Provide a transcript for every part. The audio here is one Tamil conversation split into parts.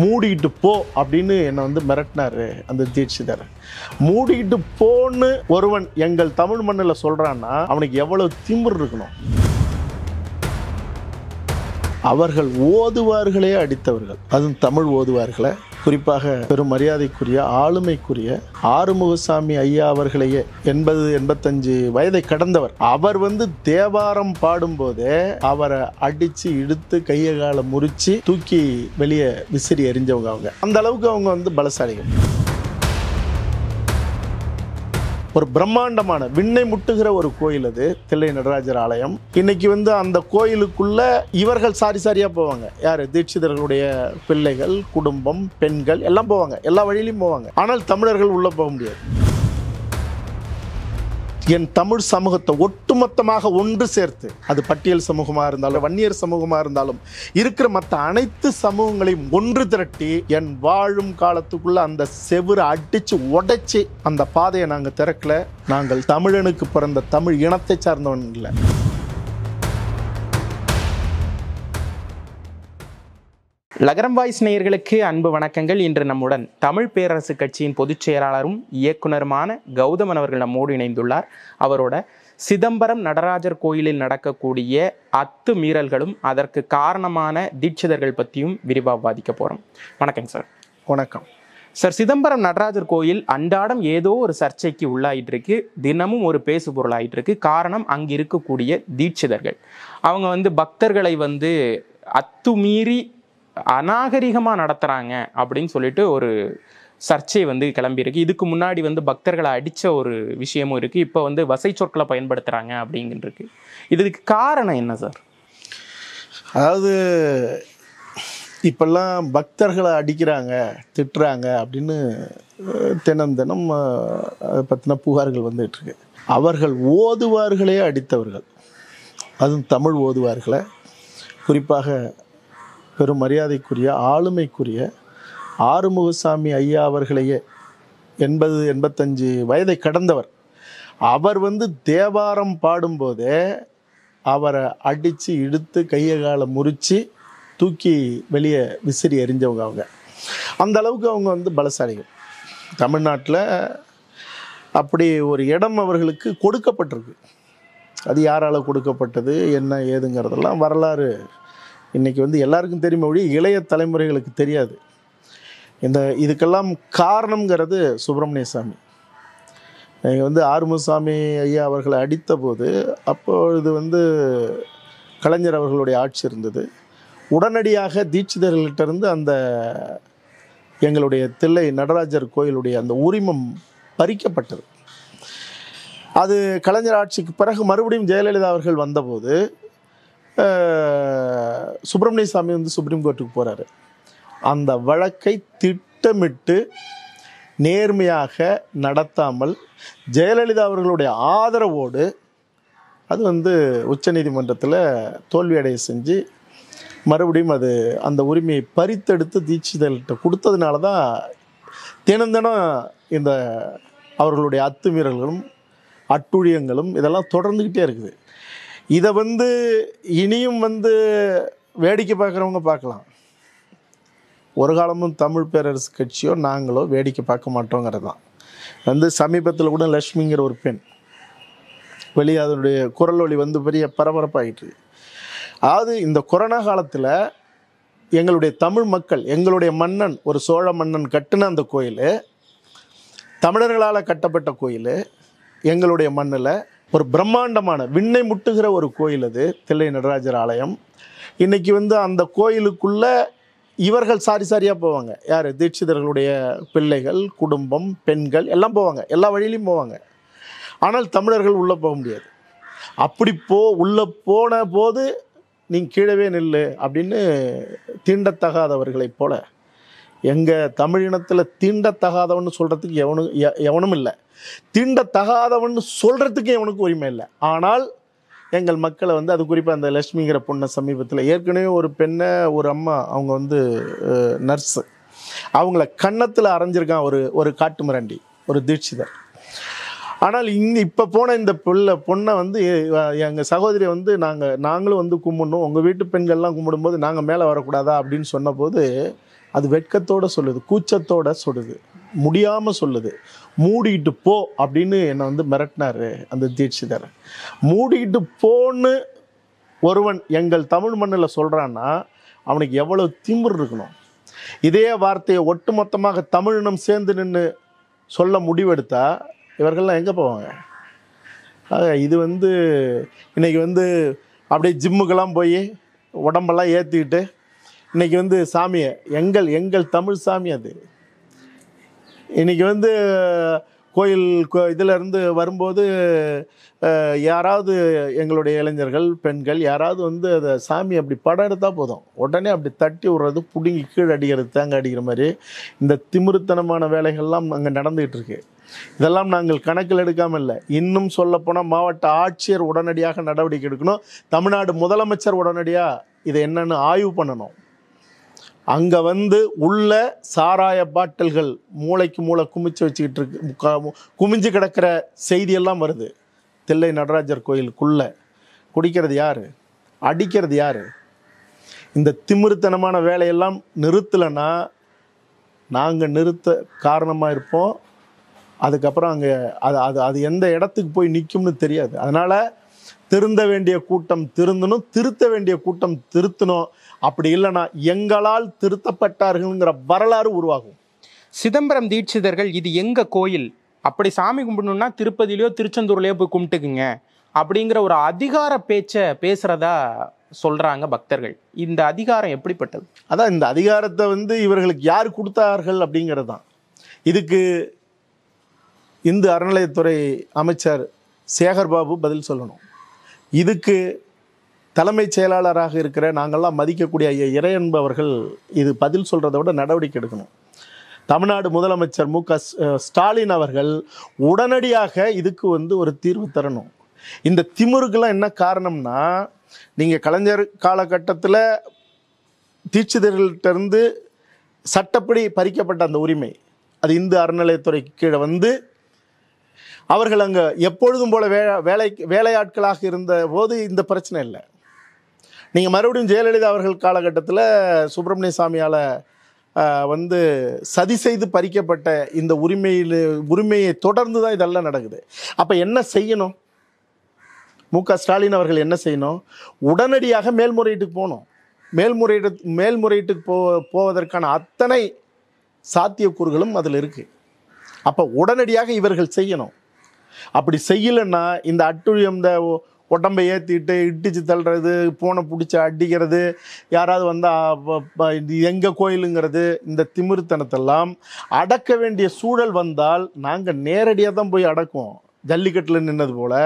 மூடிட்டு போ அப்படின்னு என்னை வந்து மிரட்டினார் அந்த தீட்சிதர் மூடிட்டு போன்னு ஒருவன் எங்கள் தமிழ் மண்ணில் சொல்கிறான்னா அவனுக்கு எவ்வளோ திமிர் இருக்கணும் அவர்கள் ஓதுவார்களே அடித்தவர்கள் அதுவும் தமிழ் ஓதுவார்களை குறிப்பாக பெரும் மரியாதைக்குரிய ஆளுமைக்குரிய ஆறுமுகசாமி ஐயா அவர்களையே எண்பது எண்பத்தஞ்சு வயதை கடந்தவர் அவர் வந்து தேவாரம் பாடும்போதே அவரை அடித்து இழுத்து கையை காலை முறித்து தூக்கி வெளியே விசிறி எரிஞ்சவங்க அவங்க அந்த அளவுக்கு அவங்க வந்து பலசாலிகள் ஒரு பிரம்மாண்டமான விண்ணை முட்டுகிற ஒரு கோயில் அது தில்லை நடராஜர் ஆலயம் இன்னைக்கு வந்து அந்த கோயிலுக்குள்ள இவர்கள் சாரி சாரியாக போவாங்க யார் தீட்சிதர்களுடைய பிள்ளைகள் குடும்பம் பெண்கள் எல்லாம் போவாங்க எல்லா வழியிலையும் போவாங்க ஆனால் தமிழர்கள் உள்ளே போக முடியாது என் தமிழ் சமூகத்தை ஒட்டுமொத்தமாக ஒன்று சேர்த்து அது பட்டியல் சமூகமாக இருந்தாலும் வன்னியர் சமூகமாக இருந்தாலும் இருக்கிற மற்ற அனைத்து சமூகங்களையும் ஒன்று திரட்டி என் வாழும் காலத்துக்குள்ள அந்த செவரை அடித்து உடைச்சி அந்த பாதையை நாங்கள் திறக்கல நாங்கள் தமிழனுக்கு பிறந்த தமிழ் இனத்தை சார்ந்தவன் இல்லை லகரம் வாய்ஸ் நேயர்களுக்கு அன்பு வணக்கங்கள் இன்று நம்முடன் தமிழ் பேரரசு கட்சியின் பொதுச் செயலாளரும் இயக்குனருமான கௌதமன் அவர்கள் நம்மோடு இணைந்துள்ளார் அவரோட சிதம்பரம் நடராஜர் கோயிலில் நடக்கக்கூடிய அத்து மீறல்களும் அதற்கு காரணமான தீட்சிதர்கள் பற்றியும் விரிவாக வாதிக்க போகிறோம் வணக்கங்க சார் வணக்கம் சார் சிதம்பரம் நடராஜர் கோயில் அன்றாடம் ஏதோ ஒரு சர்ச்சைக்கு உள்ளாயிட்டிருக்கு தினமும் ஒரு பேசு பொருளாயிட்டு இருக்கு காரணம் அங்கு இருக்கக்கூடிய தீட்சிதர்கள் அவங்க வந்து பக்தர்களை வந்து அத்துமீறி அநாகரிகமாக நடத்துகிறாங்க அப்படின்னு சொல்லிட்டு ஒரு சர்ச்சை வந்து கிளம்பியிருக்கு இதுக்கு முன்னாடி வந்து பக்தர்களை அடித்த ஒரு விஷயமும் இருக்குது இப்போ வந்து வசை சொற்களை பயன்படுத்துகிறாங்க அப்படிங்கிருக்கு இதுக்கு காரணம் என்ன சார் அதாவது இப்பெல்லாம் பக்தர்களை அடிக்கிறாங்க திட்டுறாங்க அப்படின்னு தினம் தினம் அதை பற்றின புகார்கள் வந்துட்டுருக்கு அவர்கள் ஓதுவார்களே அடித்தவர்கள் அதுவும் தமிழ் ஓதுவார்களை குறிப்பாக பெரும் மரியாதைக்குரிய ஆளுமைக்குரிய ஆறுமுகசாமி ஐயா அவர்களையே எண்பது எண்பத்தஞ்சு வயதை கடந்தவர் அவர் வந்து தேவாரம் பாடும்போதே அவரை அடித்து இழுத்து கையை காலை முறித்து தூக்கி வெளியே விசிறி எறிஞ்சவங்க அவங்க அந்த அளவுக்கு அவங்க வந்து பலசாலிகள் தமிழ்நாட்டில் அப்படி ஒரு இடம் அவர்களுக்கு கொடுக்கப்பட்டிருக்கு அது யாரால் கொடுக்கப்பட்டது என்ன ஏதுங்கிறதெல்லாம் வரலாறு இன்றைக்கி வந்து எல்லாருக்கும் தெரியும் ஒழி இளைய தலைமுறைகளுக்கு தெரியாது இந்த இதுக்கெல்லாம் காரணங்கிறது சுப்பிரமணிய சாமி நீங்கள் வந்து ஆறுமுகசாமி ஐயா அவர்களை அடித்த போது அப்பொழுது வந்து கலைஞர் அவர்களுடைய ஆட்சி இருந்தது உடனடியாக இருந்து அந்த எங்களுடைய தில்லை நடராஜர் கோயிலுடைய அந்த உரிமம் பறிக்கப்பட்டது அது கலைஞர் ஆட்சிக்கு பிறகு மறுபடியும் ஜெயலலிதா அவர்கள் வந்தபோது சுப்பிரமணிய சாமி வந்து சுப்ரீம் கோர்ட்டுக்கு போகிறாரு அந்த வழக்கை திட்டமிட்டு நேர்மையாக நடத்தாமல் ஜெயலலிதா அவர்களுடைய ஆதரவோடு அது வந்து உச்சநீதிமன்றத்தில் தோல்வியடைய செஞ்சு மறுபடியும் அது அந்த உரிமையை பறித்தெடுத்து தீட்சிதல்கிட்ட கொடுத்ததுனால தான் தினம் தினம் இந்த அவர்களுடைய அத்துமீறல்களும் அட்டுழியங்களும் இதெல்லாம் தொடர்ந்துக்கிட்டே இருக்குது இதை வந்து இனியும் வந்து வேடிக்கை பார்க்குறவங்க பார்க்கலாம் ஒரு காலமும் தமிழ் பேரரசு கட்சியோ நாங்களோ வேடிக்கை பார்க்க மாட்டோங்கிறது தான் வந்து சமீபத்தில் கூட லக்ஷ்மிங்கிற ஒரு பெண் வெளியே அதனுடைய குரல் ஒளி வந்து பெரிய பரபரப்பாகிட்டு அதாவது இந்த கொரோனா காலத்தில் எங்களுடைய தமிழ் மக்கள் எங்களுடைய மன்னன் ஒரு சோழ மன்னன் கட்டின அந்த கோயில் தமிழர்களால் கட்டப்பட்ட கோயில் எங்களுடைய மண்ணில் ஒரு பிரம்மாண்டமான விண்ணை முட்டுகிற ஒரு கோயில் அது தில்லை நடராஜர் ஆலயம் இன்றைக்கி வந்து அந்த கோயிலுக்குள்ளே இவர்கள் சாரி சாரியாக போவாங்க யார் தீட்சிதர்களுடைய பிள்ளைகள் குடும்பம் பெண்கள் எல்லாம் போவாங்க எல்லா வழியிலையும் போவாங்க ஆனால் தமிழர்கள் உள்ளே போக முடியாது அப்படி போ உள்ளே போன போது நீ கீழவே நில்லு அப்படின்னு தீண்டத்தகாதவர்களைப் போல எங்கள் தமிழினத்தில் தீண்டத்தகாதவன் சொல்கிறதுக்கு எவனு எவனும் இல்லை தீண்டத்தகாதவன் சொல்கிறதுக்கு எவனுக்கு உரிமை இல்லை ஆனால் எங்கள் மக்களை வந்து அது குறிப்பாக அந்த லட்சுமிங்கிற பொண்ணை சமீபத்தில் ஏற்கனவே ஒரு பெண்ணை ஒரு அம்மா அவங்க வந்து நர்ஸு அவங்கள கன்னத்தில் அரைஞ்சிருக்கான் ஒரு ஒரு மிராண்டி ஒரு தீட்சிதர் ஆனால் இங்கே இப்போ போன இந்த பிள்ளை பொண்ணை வந்து எங்கள் சகோதரி வந்து நாங்கள் நாங்களும் வந்து கும்பிடணும் உங்கள் வீட்டு பெண்கள்லாம் கும்பிடும்போது நாங்கள் மேலே வரக்கூடாதா அப்படின்னு சொன்னபோது அது வெட்கத்தோட சொல்லுது கூச்சத்தோட சொல்லுது முடியாமல் சொல்லுது மூடிட்டு போ அப்படின்னு என்னை வந்து மிரட்டினார் அந்த தீட்சிதர் மூடிக்கிட்டு போன்னு ஒருவன் எங்கள் தமிழ் மண்ணில் சொல்கிறான்னா அவனுக்கு எவ்வளோ திமிர் இருக்கணும் இதே வார்த்தையை ஒட்டுமொத்தமாக தமிழினம் சேர்ந்து நின்று சொல்ல முடிவெடுத்தா இவர்கள்லாம் எங்கே போவாங்க இது வந்து இன்றைக்கி வந்து அப்படியே ஜிம்முக்கெல்லாம் போய் உடம்பெல்லாம் ஏற்றிக்கிட்டு இன்னைக்கு வந்து சாமியை எங்கள் எங்கள் தமிழ் சாமி அது இன்னைக்கு வந்து கோயில் இருந்து வரும்போது யாராவது எங்களுடைய இளைஞர்கள் பெண்கள் யாராவது வந்து அதை சாமி அப்படி படம் எடுத்தால் போதும் உடனே அப்படி தட்டி விடுறது பிடுங்கி கீழே அடிக்கிறது தேங்க அடிக்கிற மாதிரி இந்த திமிருத்தனமான வேலைகள்லாம் அங்கே நடந்துகிட்டு இருக்கு இதெல்லாம் நாங்கள் கணக்கில் எடுக்காமல் இல்லை இன்னும் சொல்லப்போனால் மாவட்ட ஆட்சியர் உடனடியாக நடவடிக்கை எடுக்கணும் தமிழ்நாடு முதலமைச்சர் உடனடியாக இதை என்னென்னு ஆய்வு பண்ணணும் அங்கே வந்து உள்ள சாராய பாட்டில்கள் மூளைக்கு மூளை குமிச்சு வச்சுக்கிட்டு இருக்கு குமிஞ்சு கிடக்கிற செய்தியெல்லாம் வருது தில்லை நடராஜர் கோயிலுக்குள்ளே குடிக்கிறது யார் அடிக்கிறது யார் இந்த திமிருத்தனமான வேலையெல்லாம் நிறுத்தலைன்னா நாங்கள் நிறுத்த காரணமாக இருப்போம் அதுக்கப்புறம் அங்கே அது அது அது எந்த இடத்துக்கு போய் நிற்கும்னு தெரியாது அதனால் திருந்த வேண்டிய கூட்டம் திருந்தணும் திருத்த வேண்டிய கூட்டம் திருத்தணும் அப்படி இல்லைன்னா எங்களால் திருத்தப்பட்டார்கள்ங்கிற வரலாறு உருவாகும் சிதம்பரம் தீட்சிதர்கள் இது எங்கள் கோயில் அப்படி சாமி கும்பிடணும்னா திருப்பதியிலையோ திருச்செந்தூர்லையோ போய் கும்பிட்டுக்குங்க அப்படிங்கிற ஒரு அதிகார பேச்சை பேசுகிறதா சொல்கிறாங்க பக்தர்கள் இந்த அதிகாரம் எப்படிப்பட்டது அதான் இந்த அதிகாரத்தை வந்து இவர்களுக்கு யார் கொடுத்தார்கள் அப்படிங்கிறது தான் இதுக்கு இந்து அறநிலையத்துறை அமைச்சர் சேகர்பாபு பதில் சொல்லணும் இதுக்கு தலைமைச் செயலாளராக இருக்கிற நாங்கள்லாம் மதிக்கக்கூடிய ஐயா இறையன்பு இது பதில் சொல்கிறத விட நடவடிக்கை எடுக்கணும் தமிழ்நாடு முதலமைச்சர் மு க ஸ்டாலின் அவர்கள் உடனடியாக இதுக்கு வந்து ஒரு தீர்வு தரணும் இந்த திமுருக்கெல்லாம் என்ன காரணம்னா நீங்கள் கலைஞர் காலகட்டத்தில் தீட்சிதர்கள்ட்டிருந்து சட்டப்படி பறிக்கப்பட்ட அந்த உரிமை அது இந்து அறநிலையத்துறை கீழே வந்து அவர்கள் அங்கே எப்பொழுதும் போல வே வேலை வேலையாட்களாக இருந்த போது இந்த பிரச்சனை இல்லை நீங்கள் மறுபடியும் ஜெயலலிதா அவர்கள் காலகட்டத்தில் சுப்பிரமணிய சாமியால் வந்து சதி செய்து பறிக்கப்பட்ட இந்த உரிமையில் உரிமையை தொடர்ந்து தான் இதெல்லாம் நடக்குது அப்போ என்ன செய்யணும் மு க ஸ்டாலின் அவர்கள் என்ன செய்யணும் உடனடியாக மேல்முறையீட்டுக்கு போகணும் மேல்முறையீடு மேல்முறையீட்டுக்கு போ போவதற்கான அத்தனை சாத்தியக்கூறுகளும் அதில் இருக்குது அப்போ உடனடியாக இவர்கள் செய்யணும் அப்படி செய்யலைன்னா இந்த அட்டுழியம் இந்த உடம்பை ஏற்றிட்டு இட்டிச்சு தள்ளுறது பூனை பிடிச்சி அடிக்கிறது யாராவது வந்தால் எங்கள் கோயிலுங்கிறது இந்த திமிர்த்தனத்தெல்லாம் அடக்க வேண்டிய சூழல் வந்தால் நாங்கள் நேரடியாக தான் போய் அடக்குவோம் ஜல்லிக்கட்டில் நின்னது போல்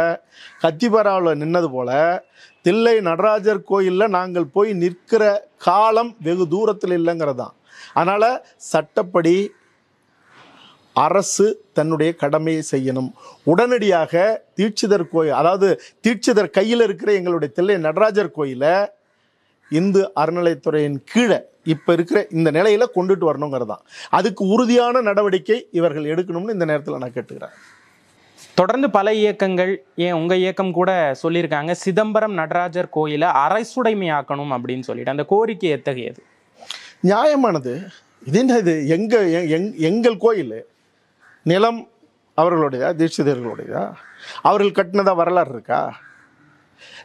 கத்திபராவில் நின்னது போல் தில்லை நடராஜர் கோயிலில் நாங்கள் போய் நிற்கிற காலம் வெகு தூரத்தில் இல்லைங்கிறதான் அதனால் சட்டப்படி அரசு தன்னுடைய கடமையை செய்யணும் உடனடியாக தீட்சிதர் கோயில் அதாவது தீட்சிதர் கையில் இருக்கிற எங்களுடைய தில்லை நடராஜர் கோயிலை இந்து அறநிலையத்துறையின் கீழே இப்போ இருக்கிற இந்த நிலையில் கொண்டுட்டு வரணுங்கிறது தான் அதுக்கு உறுதியான நடவடிக்கை இவர்கள் எடுக்கணும்னு இந்த நேரத்தில் நான் கேட்டுக்கிறேன் தொடர்ந்து பல இயக்கங்கள் ஏன் உங்கள் இயக்கம் கூட சொல்லியிருக்காங்க சிதம்பரம் நடராஜர் கோயிலை அரசுடைமையாக்கணும் அப்படின்னு சொல்லிட்டு அந்த கோரிக்கை எத்தகையது நியாயமானது இது என்ன இது எங்கள் எங்கள் கோயில் நிலம் அவர்களுடையதா தீட்சிதர்களுடையதா அவர்கள் கட்டினதா வரலாறு இருக்கா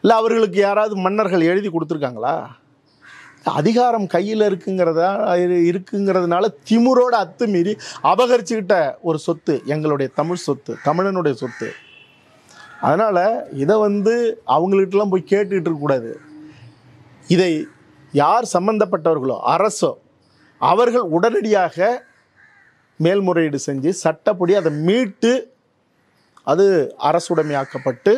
இல்லை அவர்களுக்கு யாராவது மன்னர்கள் எழுதி கொடுத்துருக்காங்களா அதிகாரம் கையில் இருக்குங்கிறதா இருக்குங்கிறதுனால திமுரோட அத்துமீறி அபகரிச்சுக்கிட்ட ஒரு சொத்து எங்களுடைய தமிழ் சொத்து தமிழனுடைய சொத்து அதனால் இதை வந்து அவங்கள்ட்டலாம் போய் கேட்டுக்கிட்டு இருக்கக்கூடாது இதை யார் சம்பந்தப்பட்டவர்களோ அரசோ அவர்கள் உடனடியாக மேல்முறையீடு செஞ்சு சட்டப்படி அதை மீட்டு அது அரசுடைமையாக்கப்பட்டு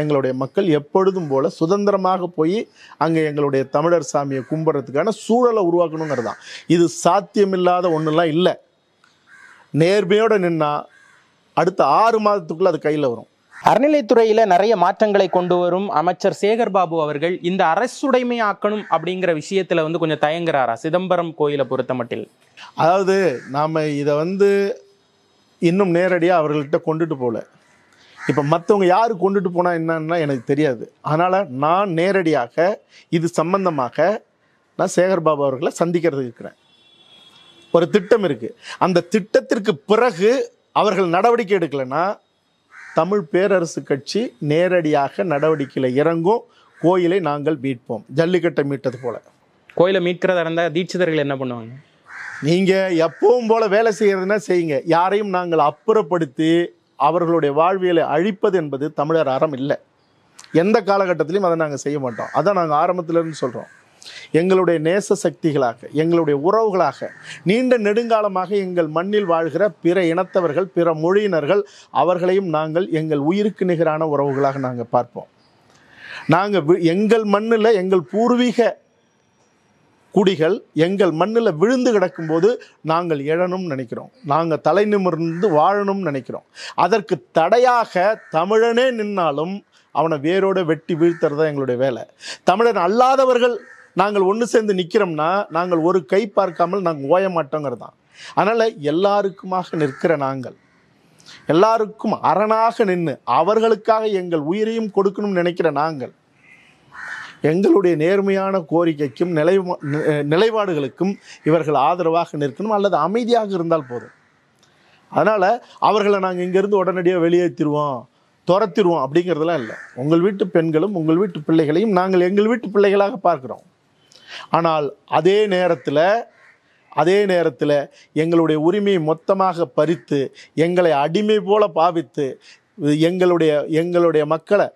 எங்களுடைய மக்கள் எப்பொழுதும் போல் சுதந்திரமாக போய் அங்கே எங்களுடைய தமிழர் சாமியை கும்பிட்றதுக்கான சூழலை உருவாக்கணுங்கிறது தான் இது சாத்தியமில்லாத ஒன்றுலாம் இல்லை நேர்மையோடு நின்னால் அடுத்த ஆறு மாதத்துக்குள்ளே அது கையில் வரும் அறநிலைத்துறையில நிறைய மாற்றங்களை கொண்டு வரும் அமைச்சர் சேகர்பாபு அவர்கள் இந்த அரசுடைமையாக்கணும் அப்படிங்கிற விஷயத்துல வந்து கொஞ்சம் தயங்குறாரா சிதம்பரம் கோயிலை பொறுத்த மட்டில் அதாவது நாம் இதை வந்து இன்னும் நேரடியாக அவர்கள்ட்ட கொண்டுட்டு போகல இப்போ மற்றவங்க யார் கொண்டுட்டு போனால் என்னன்னா எனக்கு தெரியாது அதனால் நான் நேரடியாக இது சம்பந்தமாக நான் சேகர்பாபு அவர்களை சந்திக்கிறது இருக்கிறேன் ஒரு திட்டம் இருக்குது அந்த திட்டத்திற்கு பிறகு அவர்கள் நடவடிக்கை எடுக்கலைன்னா தமிழ் பேரரசு கட்சி நேரடியாக நடவடிக்கையில் இறங்கும் கோயிலை நாங்கள் மீட்போம் ஜல்லிக்கட்டை மீட்டது போல் கோயிலை மீட்கிறதா இருந்தால் தீட்சிதர்கள் என்ன பண்ணுவாங்க நீங்கள் எப்பவும் போல் வேலை செய்கிறதுனா செய்யுங்க யாரையும் நாங்கள் அப்புறப்படுத்தி அவர்களுடைய வாழ்வியலை அழிப்பது என்பது தமிழர் அறம் இல்லை எந்த காலகட்டத்திலையும் அதை நாங்கள் செய்ய மாட்டோம் அதான் நாங்கள் ஆரம்பத்திலேருந்து சொல்கிறோம் எங்களுடைய நேச சக்திகளாக எங்களுடைய உறவுகளாக நீண்ட நெடுங்காலமாக எங்கள் மண்ணில் வாழ்கிற பிற இனத்தவர்கள் பிற மொழியினர்கள் அவர்களையும் நாங்கள் எங்கள் உயிருக்கு நிகரான உறவுகளாக நாங்கள் பார்ப்போம் நாங்கள் எங்கள் மண்ணில் எங்கள் பூர்வீக குடிகள் எங்கள் மண்ணில் விழுந்து கிடக்கும்போது நாங்கள் எழணும்னு நினைக்கிறோம் நாங்கள் தலை நிமிர்ந்து வாழணும்னு நினைக்கிறோம் அதற்கு தடையாக தமிழனே நின்னாலும் அவனை வேரோடு வெட்டி வீழ்த்துறது தான் எங்களுடைய வேலை தமிழன் அல்லாதவர்கள் நாங்கள் ஒன்று சேர்ந்து நிற்கிறோம்னா நாங்கள் ஒரு கை பார்க்காமல் நாங்கள் ஓய மாட்டோங்கிறது தான் அதனால் எல்லாருக்குமாக நிற்கிற நாங்கள் எல்லாருக்கும் அரணாக நின்று அவர்களுக்காக எங்கள் உயிரையும் கொடுக்கணும்னு நினைக்கிற நாங்கள் எங்களுடைய நேர்மையான கோரிக்கைக்கும் நிலை நிலைப்பாடுகளுக்கும் இவர்கள் ஆதரவாக நிற்கணும் அல்லது அமைதியாக இருந்தால் போதும் அதனால் அவர்களை நாங்கள் இங்கேருந்து உடனடியாக வெளியேற்றிடுவோம் துரத்திடுவோம் அப்படிங்கிறதுலாம் இல்லை உங்கள் வீட்டு பெண்களும் உங்கள் வீட்டு பிள்ளைகளையும் நாங்கள் எங்கள் வீட்டு பிள்ளைகளாக பார்க்குறோம் ஆனால் அதே நேரத்தில் அதே நேரத்தில் எங்களுடைய உரிமையை மொத்தமாக பறித்து எங்களை அடிமை போல பாவித்து எங்களுடைய எங்களுடைய மக்களை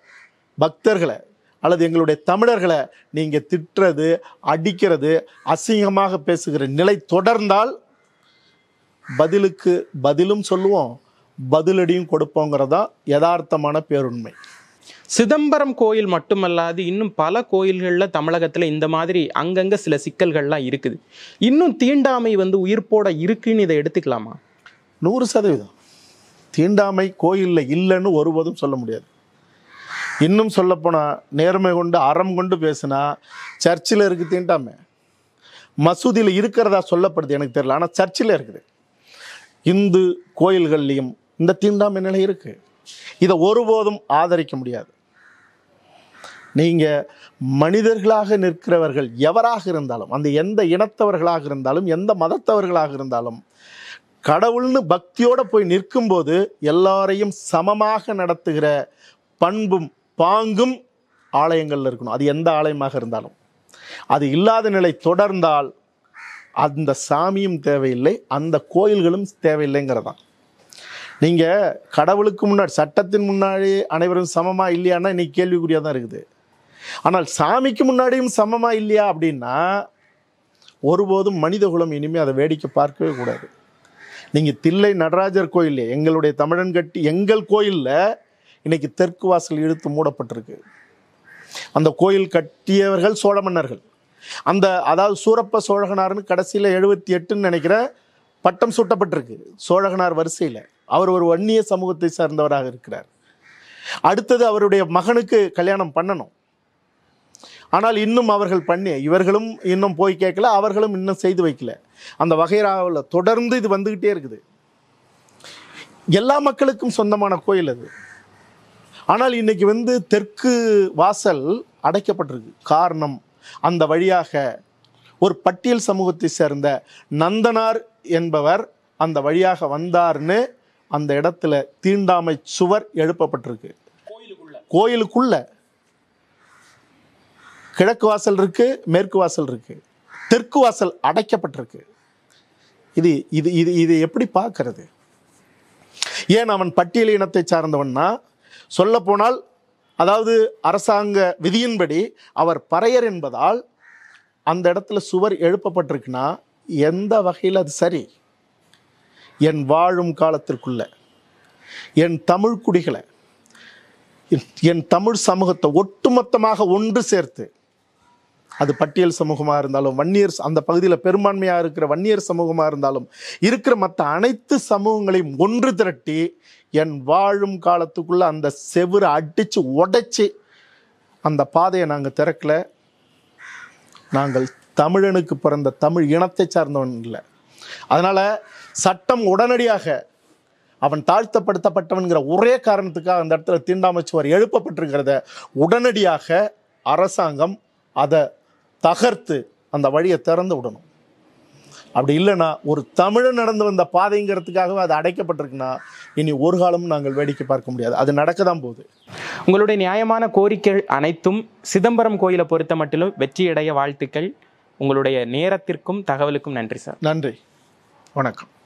பக்தர்களை அல்லது எங்களுடைய தமிழர்களை நீங்கள் திட்டுறது அடிக்கிறது அசிங்கமாக பேசுகிற நிலை தொடர்ந்தால் பதிலுக்கு பதிலும் சொல்லுவோம் பதிலடியும் கொடுப்போங்கிறதா யதார்த்தமான பேருண்மை சிதம்பரம் கோயில் மட்டுமல்லாது இன்னும் பல கோயில்களில் தமிழகத்தில் இந்த மாதிரி அங்கங்கே சில சிக்கல்கள்லாம் இருக்குது இன்னும் தீண்டாமை வந்து உயிர்ப்போட இருக்குன்னு இதை எடுத்துக்கலாமா நூறு சதவீதம் தீண்டாமை கோயிலில் இல்லைன்னு ஒருபோதும் சொல்ல முடியாது இன்னும் சொல்லப்போனால் நேர்மை கொண்டு அறம் கொண்டு பேசுனா சர்ச்சில் இருக்குது தீண்டாமை மசூதியில் இருக்கிறதா சொல்லப்படுது எனக்கு தெரியல ஆனால் சர்ச்சில் இருக்குது இந்து கோயில்கள்லேயும் இந்த தீண்டாமை நிலை இருக்குது இதை ஒருபோதும் ஆதரிக்க முடியாது நீங்கள் மனிதர்களாக நிற்கிறவர்கள் எவராக இருந்தாலும் அந்த எந்த இனத்தவர்களாக இருந்தாலும் எந்த மதத்தவர்களாக இருந்தாலும் கடவுள்னு பக்தியோடு போய் நிற்கும்போது எல்லாரையும் சமமாக நடத்துகிற பண்பும் பாங்கும் ஆலயங்களில் இருக்கணும் அது எந்த ஆலயமாக இருந்தாலும் அது இல்லாத நிலை தொடர்ந்தால் அந்த சாமியும் தேவையில்லை அந்த கோயில்களும் தேவையில்லைங்கிறதான் நீங்கள் கடவுளுக்கு முன்னாடி சட்டத்தின் முன்னாடி அனைவரும் சமமாக இல்லையான்னா இன்றைக்கி கேள்விக்குறியாக தான் இருக்குது ஆனால் சாமிக்கு முன்னாடியும் சமமாக இல்லையா அப்படின்னா ஒருபோதும் மனிதகுலம் இனிமேல் அதை வேடிக்கை பார்க்கவே கூடாது நீங்கள் தில்லை நடராஜர் கோயிலே எங்களுடைய தமிழன் கட்டி எங்கள் கோயிலில் இன்றைக்கி தெற்கு வாசல் இழுத்து மூடப்பட்டிருக்கு அந்த கோயில் கட்டியவர்கள் சோழ மன்னர்கள் அந்த அதாவது சூரப்ப சோழகனார்னு கடைசியில் எழுபத்தி எட்டுன்னு நினைக்கிற பட்டம் சூட்டப்பட்டிருக்கு சோழகனார் வரிசையில் அவர் ஒரு வன்னிய சமூகத்தை சார்ந்தவராக இருக்கிறார் அடுத்தது அவருடைய மகனுக்கு கல்யாணம் பண்ணணும் ஆனால் இன்னும் அவர்கள் பண்ணி இவர்களும் இன்னும் போய் கேட்கல அவர்களும் இன்னும் செய்து வைக்கல அந்த வகையில் தொடர்ந்து இது வந்துக்கிட்டே இருக்குது எல்லா மக்களுக்கும் சொந்தமான கோயில் அது ஆனால் இன்றைக்கி வந்து தெற்கு வாசல் அடைக்கப்பட்டிருக்கு காரணம் அந்த வழியாக ஒரு பட்டியல் சமூகத்தை சேர்ந்த நந்தனார் என்பவர் அந்த வழியாக வந்தார்னு அந்த இடத்துல தீண்டாமை சுவர் எழுப்பப்பட்டிருக்கு கோயிலுக்குள்ள கிழக்கு வாசல் இருக்கு மேற்கு வாசல் இருக்கு தெற்கு வாசல் அடைக்கப்பட்டிருக்கு இது இது இது இது எப்படி பார்க்கறது ஏன் அவன் பட்டியல் இனத்தை சார்ந்தவன்னா சொல்ல போனால் அதாவது அரசாங்க விதியின்படி அவர் பறையர் என்பதால் அந்த இடத்துல சுவர் எழுப்பப்பட்டிருக்குன்னா எந்த வகையில் அது சரி என் வாழும் காலத்திற்குள்ள என் தமிழ் குடிகளை என் தமிழ் சமூகத்தை ஒட்டுமொத்தமாக ஒன்று சேர்த்து அது பட்டியல் சமூகமாக இருந்தாலும் வன்னியர் அந்த பகுதியில் பெரும்பான்மையாக இருக்கிற வன்னியர் சமூகமாக இருந்தாலும் இருக்கிற மற்ற அனைத்து சமூகங்களையும் ஒன்று திரட்டி என் வாழும் காலத்துக்குள்ளே அந்த செவரை அடித்து உடைச்சி அந்த பாதையை நாங்கள் திறக்கல நாங்கள் தமிழனுக்கு பிறந்த தமிழ் இனத்தை சார்ந்தவன் இல்லை அதனால் சட்டம் உடனடியாக அவன் தாழ்த்தப்படுத்தப்பட்டவன்கிற ஒரே காரணத்துக்காக அந்த இடத்துல தீண்டாமச்சுவர் எழுப்பப்பட்டிருக்கிறத உடனடியாக அரசாங்கம் அதை தகர்த்து அந்த வழியை திறந்து விடணும் அப்படி இல்லைன்னா ஒரு தமிழன் நடந்து வந்த பாதைங்கிறதுக்காகவே அது அடைக்கப்பட்டிருக்குன்னா இனி ஒரு காலமும் நாங்கள் வேடிக்கை பார்க்க முடியாது அது நடக்க தான் போகுது உங்களுடைய நியாயமான கோரிக்கைகள் அனைத்தும் சிதம்பரம் கோயிலை பொறுத்த மட்டிலும் வெற்றியடைய வாழ்த்துக்கள் உங்களுடைய நேரத்திற்கும் தகவலுக்கும் நன்றி சார் நன்றி வணக்கம்